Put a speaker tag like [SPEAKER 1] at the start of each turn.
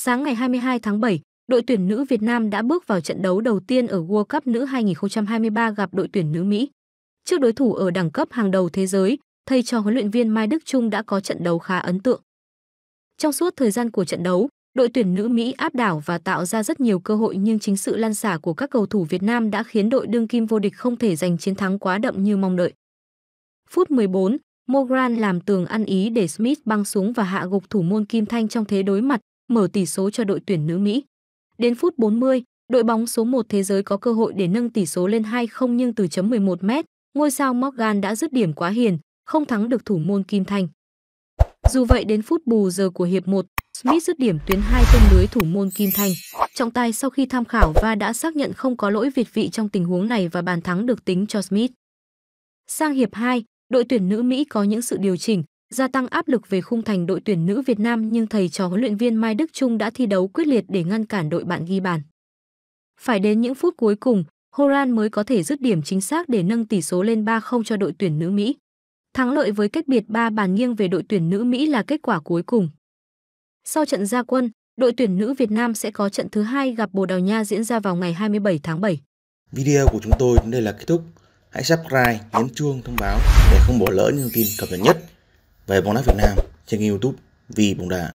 [SPEAKER 1] Sáng ngày 22 tháng 7, đội tuyển nữ Việt Nam đã bước vào trận đấu đầu tiên ở World Cup nữ 2023 gặp đội tuyển nữ Mỹ. Trước đối thủ ở đẳng cấp hàng đầu thế giới, thầy trò huấn luyện viên Mai Đức Trung đã có trận đấu khá ấn tượng. Trong suốt thời gian của trận đấu, đội tuyển nữ Mỹ áp đảo và tạo ra rất nhiều cơ hội nhưng chính sự lan xả của các cầu thủ Việt Nam đã khiến đội đương kim vô địch không thể giành chiến thắng quá đậm như mong đợi. Phút 14, Mogran làm tường ăn ý để Smith băng xuống và hạ gục thủ môn Kim Thanh trong thế đối mặt, mở tỷ số cho đội tuyển nữ Mỹ. Đến phút 40, đội bóng số 1 thế giới có cơ hội để nâng tỷ số lên 2-0 nhưng từ chấm 11 mét, ngôi sao Morgan đã dứt điểm quá hiền, không thắng được thủ môn Kim Thanh. Dù vậy đến phút bù giờ của hiệp 1, Smith dứt điểm tuyến 2 tung lưới thủ môn Kim Thanh Trọng tài sau khi tham khảo và đã xác nhận không có lỗi Việt vị trong tình huống này và bàn thắng được tính cho Smith. Sang hiệp 2, đội tuyển nữ Mỹ có những sự điều chỉnh, gia tăng áp lực về khung thành đội tuyển nữ Việt Nam nhưng thầy trò huấn luyện viên Mai Đức Trung đã thi đấu quyết liệt để ngăn cản đội bạn ghi bàn. Phải đến những phút cuối cùng, Horan mới có thể dứt điểm chính xác để nâng tỷ số lên 3-0 cho đội tuyển nữ Mỹ. Thắng lợi với cách biệt 3 bàn nghiêng về đội tuyển nữ Mỹ là kết quả cuối cùng. Sau trận gia quân, đội tuyển nữ Việt Nam sẽ có trận thứ hai gặp Bồ Đào Nha diễn ra vào ngày 27 tháng 7. Video của chúng tôi đến đây là kết thúc. Hãy subscribe, nhấn chuông thông báo để không bỏ lỡ những tin cập nhật nhất về bóng đá Việt Nam trên kênh youtube Vì Bóng Đá.